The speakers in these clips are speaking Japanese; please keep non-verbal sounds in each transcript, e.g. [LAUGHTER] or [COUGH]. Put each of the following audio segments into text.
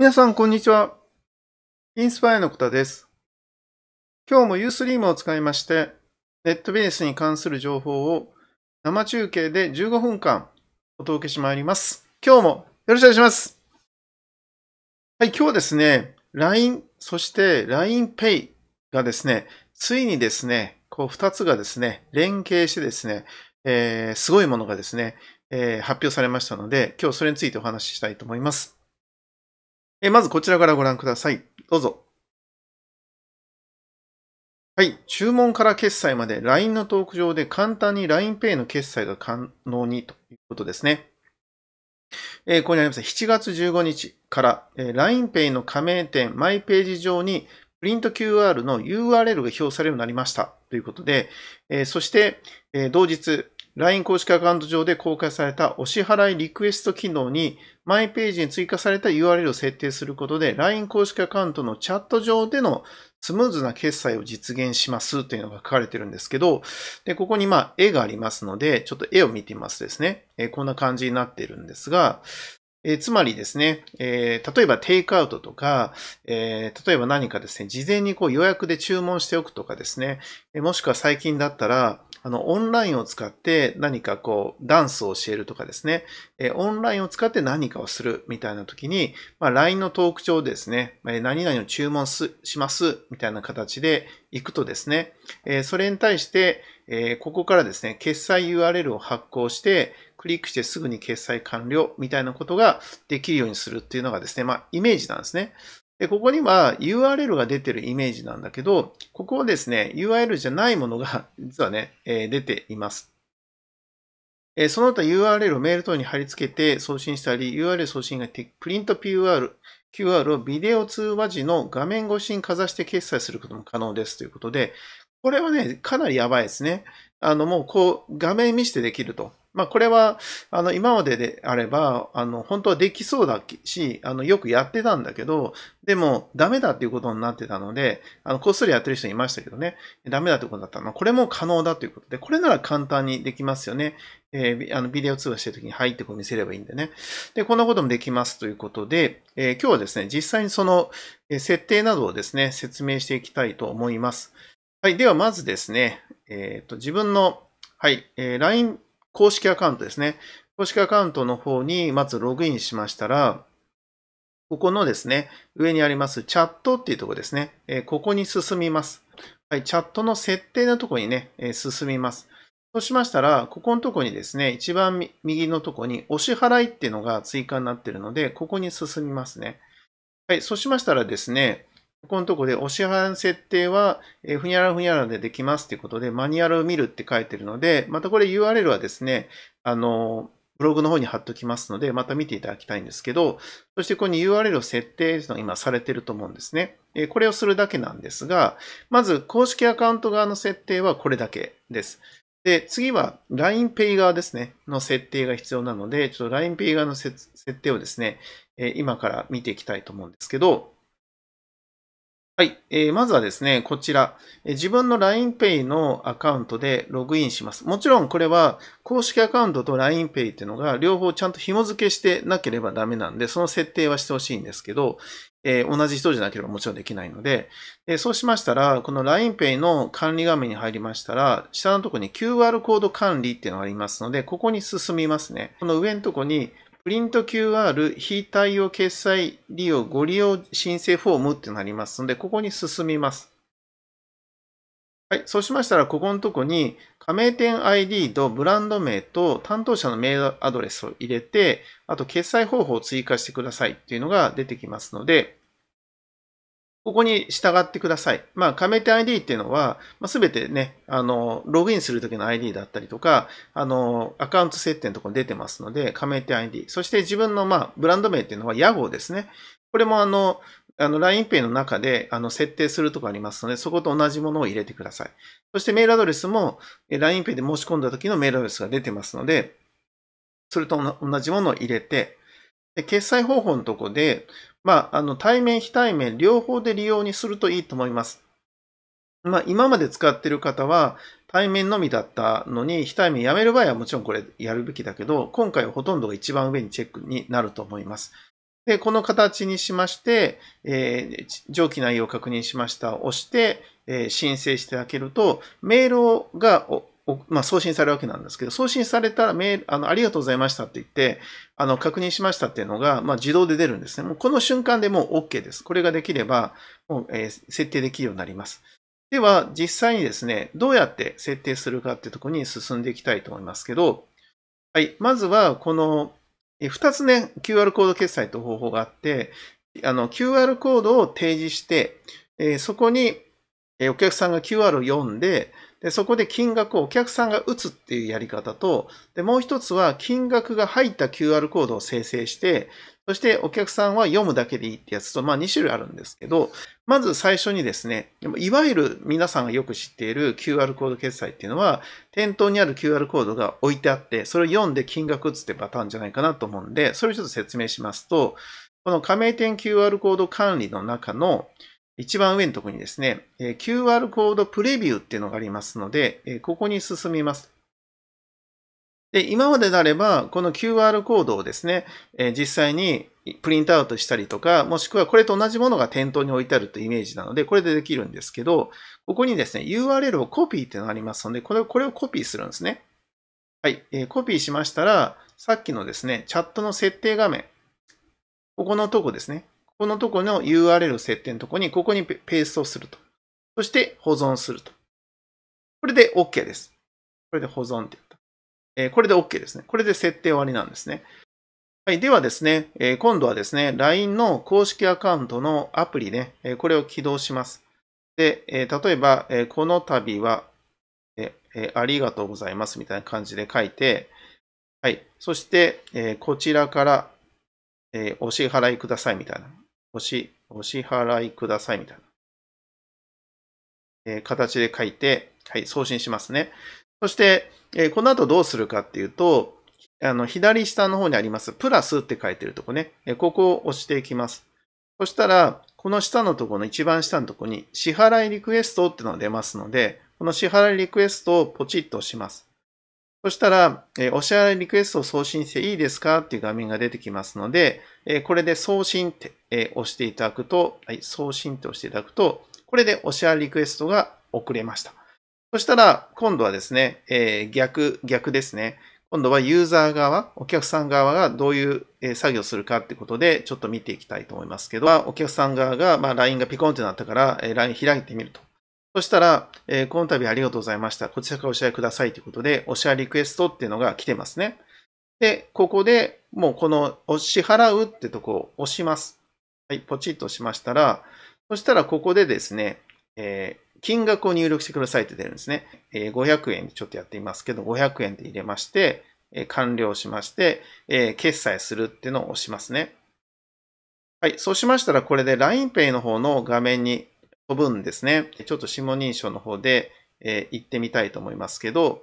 皆さん、こんにちは。インスパイアのこたです。今日もユースリームを使いまして、ネットビーネスに関する情報を生中継で15分間お届けしてまいります。今日もよろしくお願いします。はい、今日はですね、LINE、そして LINEPay がですね、ついにですね、こう2つがですね、連携してですね、えー、すごいものがですね、えー、発表されましたので、今日それについてお話ししたいと思います。えまずこちらからご覧ください。どうぞ。はい。注文から決済まで LINE のトーク上で簡単に LINEPay の決済が可能にということですね。えー、ここにあります。7月15日から、えー、LINEPay の加盟店マイページ上にプリント QR の URL が表示されるようになりましたということで、えー、そして、えー、同日 LINE 公式アカウント上で公開されたお支払いリクエスト機能に、マイページに追加された URL を設定することで、LINE 公式アカウントのチャット上でのスムーズな決済を実現しますというのが書かれてるんですけど、で、ここにまあ絵がありますので、ちょっと絵を見てみますですね。えこんな感じになってるんですが、えつまりですね、えー、例えばテイクアウトとか、えー、例えば何かですね、事前にこう予約で注文しておくとかですね、もしくは最近だったら、あの、オンラインを使って何かこう、ダンスを教えるとかですね、えオンラインを使って何かをするみたいな時に、まあ、LINE のトーク帳ですね、え何々を注文しますみたいな形で行くとですね、えそれに対して、えここからですね、決済 URL を発行して、クリックしてすぐに決済完了みたいなことができるようにするっていうのがですね、まあ、イメージなんですね。で、ここには URL が出てるイメージなんだけど、ここはですね、URL じゃないものが [LAUGHS] 実はね、えー、出ています。えー、その他 URL をメール等に貼り付けて送信したり、URL 送信がプリント u r QR をビデオ通話時の画面越しにかざして決済することも可能ですということで、これはね、かなりやばいですね。あの、もうこう、画面見してできると。まあ、これは、あの、今までであれば、あの、本当はできそうだし、あの、よくやってたんだけど、でも、ダメだっていうことになってたので、あの、こっそりやってる人いましたけどね、ダメだってことだったの。これも可能だということで、これなら簡単にできますよね。えー、あの、ビデオ通話してるときに入ってこう見せればいいんでね。で、こんなこともできますということで、えー、今日はですね、実際にその、設定などをですね、説明していきたいと思います。はい、ではまずですね、えっ、ー、と、自分の、はい、えー、LINE 公式アカウントですね。公式アカウントの方にまずログインしましたら、ここのですね、上にありますチャットっていうところですね。えここに進みます。はい、チャットの設定のところにね、え進みます。そうしましたら、ここのところにですね、一番右のところにお支払いっていうのが追加になっているので、ここに進みますね。はい、そうしましたらですね、ここのとこで、お支払いの設定は、えふにゃらふにゃらでできますということで、マニュアルを見るって書いてるので、またこれ URL はですね、あの、ブログの方に貼っときますので、また見ていただきたいんですけど、そしてここに URL を設定というのが今されてると思うんですね。これをするだけなんですが、まず公式アカウント側の設定はこれだけです。で、次は LINEPay 側ですね、の設定が必要なので、ちょっと LINEPay 側の設定をですね、今から見ていきたいと思うんですけど、はい、えー。まずはですね、こちら、えー、自分の LINEPay のアカウントでログインします。もちろんこれは公式アカウントと LINEPay っていうのが両方ちゃんと紐付けしてなければダメなんで、その設定はしてほしいんですけど、えー、同じ人じゃなければもちろんできないので、えー、そうしましたら、この LINEPay の管理画面に入りましたら、下のとこに QR コード管理っていうのがありますので、ここに進みますね。この上のとこにプリント QR 非対応決済利用ご利用申請フォームってなりますので、ここに進みます。はい。そうしましたら、ここのとこに、加盟店 ID とブランド名と担当者のメールアドレスを入れて、あと決済方法を追加してくださいっていうのが出てきますので、ここに従ってください。まあ、加盟店 ID っていうのは、まあ、全てね、あの、ログインするときの ID だったりとか、あの、アカウント設定のところに出てますので、加盟店 ID。そして自分の、まあ、ブランド名っていうのは屋号ですね。これもあの、あの、LINEPay の中で、あの、設定するとこありますので、そこと同じものを入れてください。そしてメールアドレスも、LINEPay で申し込んだ時のメールアドレスが出てますので、それと同じものを入れて、で決済方法のとこで、まあ、あの、対面、非対面、両方で利用にするといいと思います。まあ、今まで使っている方は、対面のみだったのに、非対面やめる場合はもちろんこれやるべきだけど、今回はほとんどが一番上にチェックになると思います。で、この形にしまして、えー、上記内容を確認しました。押して、えー、申請してあげると、メールがまあ、送信されるわけなんですけど、送信されたメール、あの、ありがとうございましたって言って、あの、確認しましたっていうのが、まあ、自動で出るんですね。もうこの瞬間でもう OK です。これができれば、もう、えー、設定できるようになります。では、実際にですね、どうやって設定するかってところに進んでいきたいと思いますけど、はい、まずは、この、2つね、QR コード決済と方法があって、あの、QR コードを提示して、えー、そこに、お客さんが QR を読んで、で、そこで金額をお客さんが打つっていうやり方と、で、もう一つは金額が入った QR コードを生成して、そしてお客さんは読むだけでいいってやつと、まあ2種類あるんですけど、まず最初にですね、いわゆる皆さんがよく知っている QR コード決済っていうのは、店頭にある QR コードが置いてあって、それを読んで金額打つってパターンじゃないかなと思うんで、それをちょっと説明しますと、この加盟店 QR コード管理の中の、一番上のところにですね、QR コードプレビューっていうのがありますので、ここに進みます。で、今までであれば、この QR コードをですね、実際にプリントアウトしたりとか、もしくはこれと同じものが店頭に置いてあるというイメージなので、これでできるんですけど、ここにですね、URL をコピーっていうのがありますので、これをこれをコピーするんですね。はい、えコピーしましたら、さっきのですね、チャットの設定画面、ここのとこですね、このとこの URL 設定のとこに、ここにペーストすると。そして保存すると。これで OK です。これで保存って言った。えー、これで OK ですね。これで設定終わりなんですね。はい。ではですね、えー、今度はですね、LINE の公式アカウントのアプリね、えー、これを起動します。で、えー、例えば、えー、この度は、えー、ありがとうございますみたいな感じで書いて、はい。そして、えー、こちらから、えー、お支払いくださいみたいな。おし、お支払いくださいみたいな、えー、形で書いて、はい、送信しますね。そして、えー、この後どうするかっていうと、あの、左下の方にあります、プラスって書いてるとこね、えー、ここを押していきます。そしたら、この下のとこの一番下のとこに、支払いリクエストってのが出ますので、この支払いリクエストをポチッと押します。そしたら、えお支払いリクエストを送信していいですかっていう画面が出てきますので、えこれで送信って、え押していただくと、はい、送信って押していただくと、これでお支払いリクエストが送れました。そしたら、今度はですね、え逆、逆ですね。今度はユーザー側、お客さん側がどういう作業するかってことで、ちょっと見ていきたいと思いますけど、お客さん側が、まあ、LINE がピコンってなったから、LINE 開いてみると。そしたら、えー、この度ありがとうございました。こちらからお支払いくださいということで、お支払いリクエストっていうのが来てますね。で、ここでもうこのお支払うってとこを押します。はい、ポチッと押しましたら、そしたらここでですね、えー、金額を入力してくださいって出るんですね。えー、500円でちょっとやってみますけど、500円で入れまして、えー、完了しまして、えー、決済するっていうのを押しますね。はい、そうしましたらこれで LINEPay の方の画面に飛ぶんですね。ちょっと指紋認証の方で、えー、行ってみたいと思いますけど、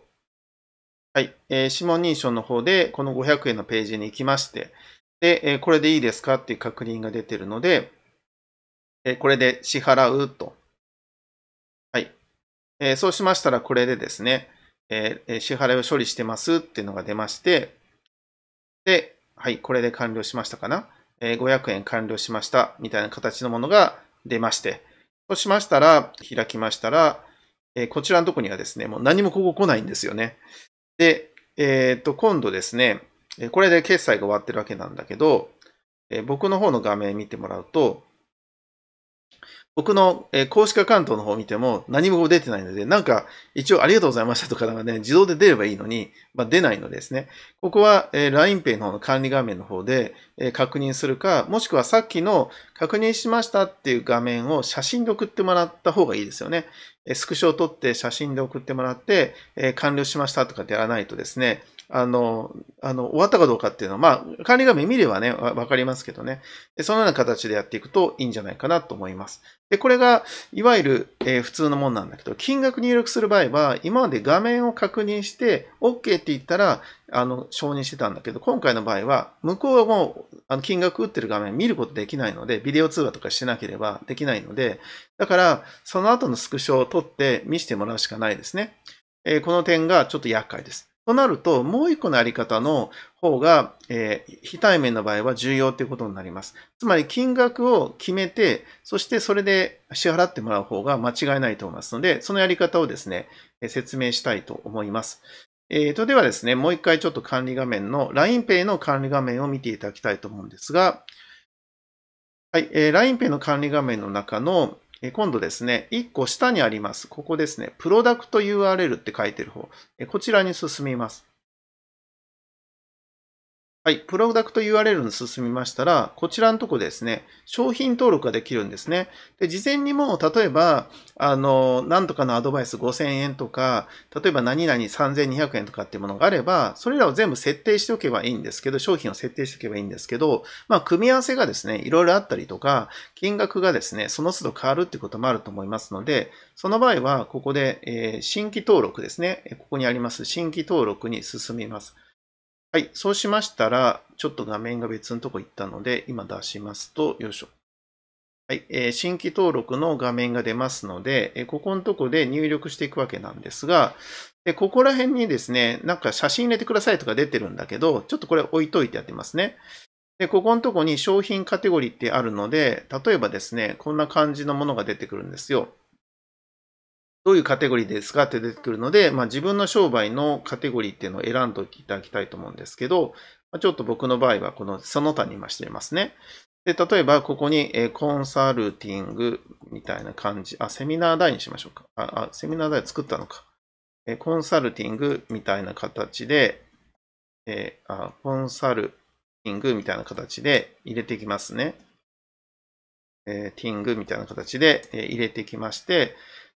はい、えー、指紋認証の方で、この500円のページに行きまして、で、えー、これでいいですかっていう確認が出てるので、えこれで支払うと。はい。えそうしましたら、これでですね、え支払いを処理してますっていうのが出まして、で、はい、これで完了しましたかな。え500円完了しましたみたいな形のものが出まして、そうしましたら、開きましたら、えこちらのとこにはですね、もう何もここ来ないんですよね。で、えっ、と、今度ですね、これで決済が終わってるわけなんだけど、え僕の方の画面見てもらうと、僕の、え公式アカウントの方を見ても何も出てないので、なんか一応ありがとうございましたとかがね、自動で出ればいいのに、まあ、出ないのですね。ここは、え LINEPay の方の管理画面の方で、え確認するか、もしくはさっきの確認しましたっていう画面を写真で送ってもらった方がいいですよね。えスクショを撮って写真で送ってもらって、え完了しましたとかでやらないとですね、あの、あの、終わったかどうかっていうのは、まあ、管理画面見ればね、わかりますけどねで。そのような形でやっていくといいんじゃないかなと思います。で、これが、いわゆる、えー、普通のもんなんだけど、金額入力する場合は、今まで画面を確認して、OK って言ったら、あの、承認してたんだけど、今回の場合は、向こうはもう、あの、金額打ってる画面見ることできないので、ビデオ通話とかしてなければできないので、だから、その後のスクショを取って見せてもらうしかないですね。えー、この点がちょっと厄介です。となると、もう一個のあり方の方が、えー、非対面の場合は重要ということになります。つまり金額を決めて、そしてそれで支払ってもらう方が間違いないと思いますので、そのやり方をですね、説明したいと思います。えー、と、ではですね、もう一回ちょっと管理画面の LINEPay の管理画面を見ていただきたいと思うんですが、はい、えー、LINEPay の管理画面の中の、今度ですね、1個下にあります。ここですね、プロダクト URL って書いてる方。こちらに進みます。はい、プロダクト URL に進みましたら、こちらのとこですね、商品登録ができるんですね。で、事前にも例えば、あの、なんとかのアドバイス5000円とか、例えば何々3200円とかっていうものがあれば、それらを全部設定しておけばいいんですけど、商品を設定しておけばいいんですけど、まあ、組み合わせがですね、いろいろあったりとか、金額がですね、その都度変わるってこともあると思いますので、その場合は、ここで、えー、新規登録ですね、ここにあります新規登録に進みます。はい、そうしましたら、ちょっと画面が別のとこ行ったので、今出しますと、よいしょ。はい、えー、新規登録の画面が出ますので、えー、ここのとこで入力していくわけなんですが、で、ここら辺にですね、なんか写真入れてくださいとか出てるんだけど、ちょっとこれ置いといてやってますね。で、ここのとこに商品カテゴリーってあるので、例えばですね、こんな感じのものが出てくるんですよ。どういうカテゴリーですかって出てくるので、まあ、自分の商売のカテゴリーっていうのを選んでおいていただきたいと思うんですけど、まちょっと僕の場合はこのその他に今していますね。で、例えばここに、えコンサルティングみたいな感じ。あ、セミナー台にしましょうか。あ、あセミナー台作ったのか。えコンサルティングみたいな形で、えあ、コンサルティングみたいな形で入れていきますね。えティングみたいな形で、え入れてきまして、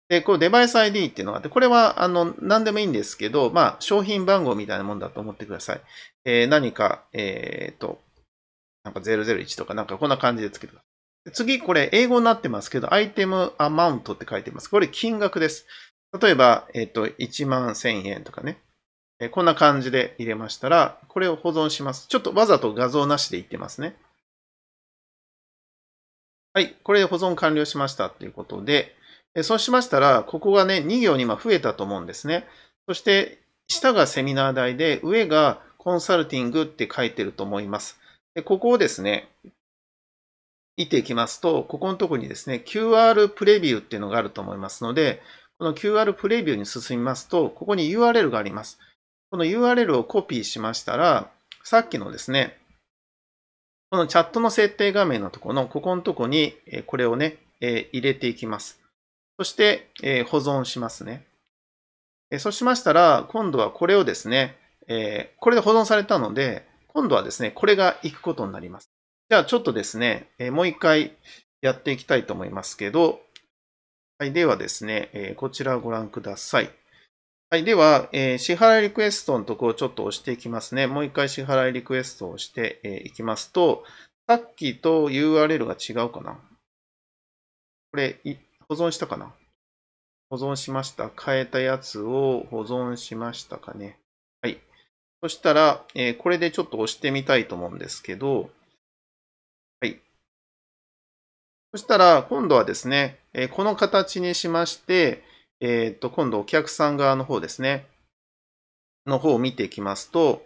で、このデバイス ID っていうのがあって、これは、あの、何でもいいんですけど、まあ、商品番号みたいなもんだと思ってください。えー、何か、えっ、ー、と、なんか001とかなんかこんな感じでつけてください。次、これ、英語になってますけど、アイテムアマウントって書いてます。これ、金額です。例えば、えっ、ー、と、1万1000円とかね。えー、こんな感じで入れましたら、これを保存します。ちょっとわざと画像なしでいってますね。はい、これで保存完了しましたっていうことで、そうしましたら、ここがね、2行に今増えたと思うんですね。そして、下がセミナー代で、上がコンサルティングって書いてると思います。でここをですね、見ていきますと、ここのところにですね、QR プレビューっていうのがあると思いますので、この QR プレビューに進みますと、ここに URL があります。この URL をコピーしましたら、さっきのですね、このチャットの設定画面のところの、ここのところに、これをね、入れていきます。そして、え保存しますね。えそうしましたら、今度はこれをですね、えこれで保存されたので、今度はですね、これが行くことになります。じゃあちょっとですね、えもう一回やっていきたいと思いますけど、はい、ではですね、えこちらをご覧ください。はい、では、え支払いリクエストのところをちょっと押していきますね。もう一回支払いリクエストをして、えいきますと、さっきと URL が違うかな。これ、保存したかな保存しました。変えたやつを保存しましたかね。はい。そしたら、えー、これでちょっと押してみたいと思うんですけど、はい。そしたら、今度はですね、えー、この形にしまして、えー、っと、今度お客さん側の方ですね、の方を見ていきますと、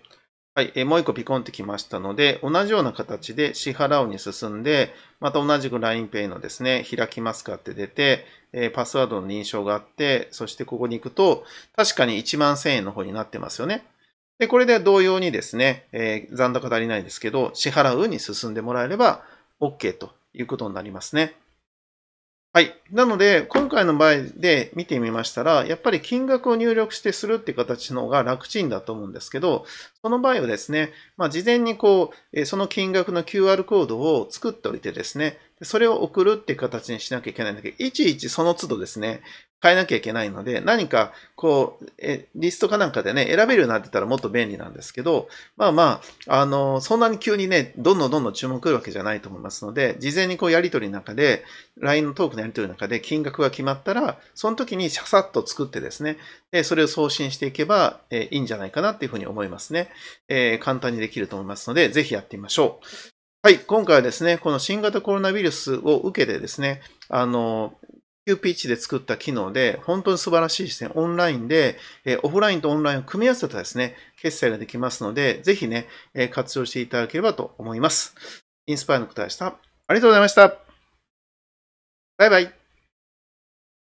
はい、えもう一個ピコンってきましたので、同じような形で支払うに進んで、また同じく LINEPay のですね、開きますかって出て、えパスワードの認証があって、そしてここに行くと、確かに1万1000円の方になってますよね。で、これで同様にですね、えー、残高足りないですけど、支払うに進んでもらえれば OK ということになりますね。はい。なので、今回の場合で見てみましたら、やっぱり金額を入力してするっていう形の方が楽ちんだと思うんですけど、その場合はですね、まあ、事前にこう、その金額の QR コードを作っておいてですね、それを送るっていう形にしなきゃいけないんだけど、いちいちその都度ですね、変えなきゃいけないので、何かこう、えリストかなんかでね、選べるようになってたらもっと便利なんですけど、まあまあ、あの、そんなに急にね、どんどんどんどん注文来るわけじゃないと思いますので、事前にこうやり取りの中で、LINE のトークのやり取りの中で金額が決まったら、その時にシャサッと作ってですね、でそれを送信していけば、えいいんじゃないかなっていうふうに思いますね。えー、簡単にできると思いますので、ぜひやってみましょう。はい、今回はですね、この新型コロナウイルスを受けてですね、あの、急ピッチで作った機能で、本当に素晴らしいですね。オンラインで、えオフラインとオンラインを組み合わせたですね、決済ができますので、ぜひね、え活用していただければと思います。インスパイアの答えでした。ありがとうございました。バイバイ。